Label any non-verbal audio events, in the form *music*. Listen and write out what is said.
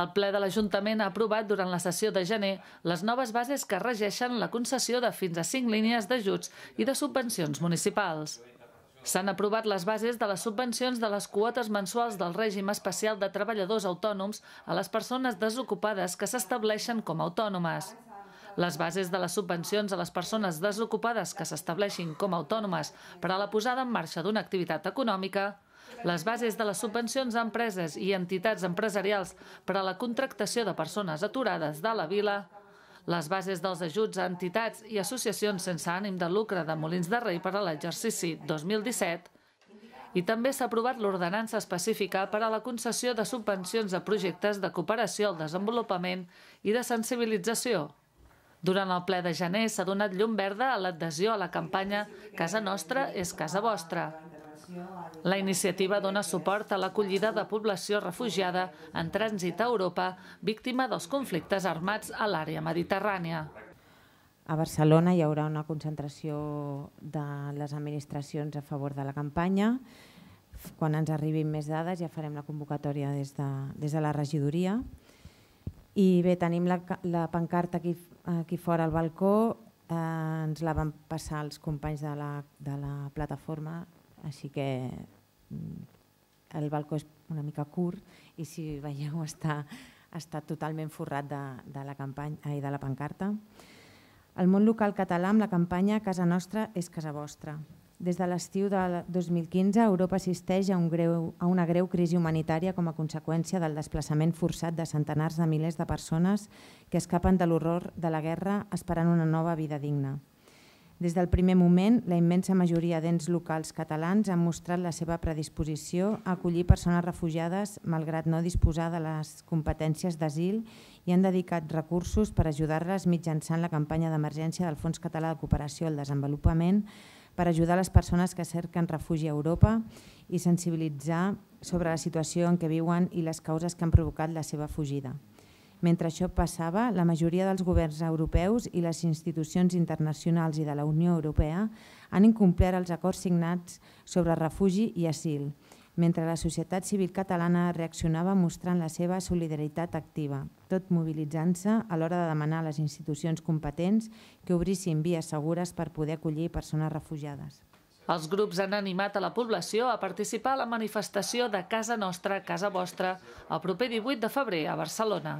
El ple de l'Ajuntament ha aprovat durant la sessió de gener les noves bases que regeixen la concessió de fins a cinc línies d'ajuts i de subvencions municipals. S'han aprovat les bases de les subvencions de les quotes mensuals del règim especial de treballadors autònoms a les persones desocupades que s'estableixen com a autònomes. Les bases de les subvencions a les persones desocupades que s'estableixin com a autònomes per a la posada en marxa d'una activitat econòmica les bases de les subvencions a empreses i entitats empresarials per a la contractació de persones aturades de la vila, les bases dels ajuts a entitats i associacions sense ànim de lucre de Molins de Rei per a l'exercici 2017 i també s'ha aprovat l'ordenança específica per a la concessió de subvencions a projectes de cooperació al desenvolupament i de sensibilització. Durant el ple de gener s'ha donat llum verda a l'adhesió a la campanya Casa nostra és casa vostra, la iniciativa dona suport a l'acollida de població refugiada en trànsit a Europa, víctima dels conflictes armats a l'àrea mediterrània. A Barcelona hi haurà una concentració de les administracions a favor de la campanya. Quan ens arribin més dades ja farem la convocatòria des de, des de la regidoria. I bé, tenim la, la pancarta aquí, aquí fora al balcó, eh, ens la van passar els companys de la, de la plataforma així que mm, el balcó és una mica curt i si veieu *laughs* està, està totalment forrat de, de, la campanya, ai, de la pancarta. El món local català amb la campanya Casa nostra és casa vostra. Des de l'estiu de 2015, Europa assisteix a, un greu, a una greu crisi humanitària com a conseqüència del desplaçament forçat de centenars de milers de persones que escapen de l'horror de la guerra esperant una nova vida digna. Des del primer moment, la immensa majoria d'ens locals catalans han mostrat la seva predisposició a acollir persones refugiades malgrat no disposar de les competències d'asil i han dedicat recursos per ajudar-les mitjançant la campanya d'emergència del Fons Català de Cooperació al Desenvolupament per ajudar les persones que cerquen refugi a Europa i sensibilitzar sobre la situació en què viuen i les causes que han provocat la seva fugida. Mentre això passava, la majoria dels governs europeus i les institucions internacionals i de la Unió Europea han incomplert els acords signats sobre refugi i asil, mentre la societat civil catalana reaccionava mostrant la seva solidaritat activa, tot mobilitzant-se a l'hora de demanar a les institucions competents que obrissin vies segures per poder acollir persones refugiades. Els grups han animat a la població a participar a la manifestació de Casa Nostra, Casa Vostra, el proper 18 de febrer a Barcelona.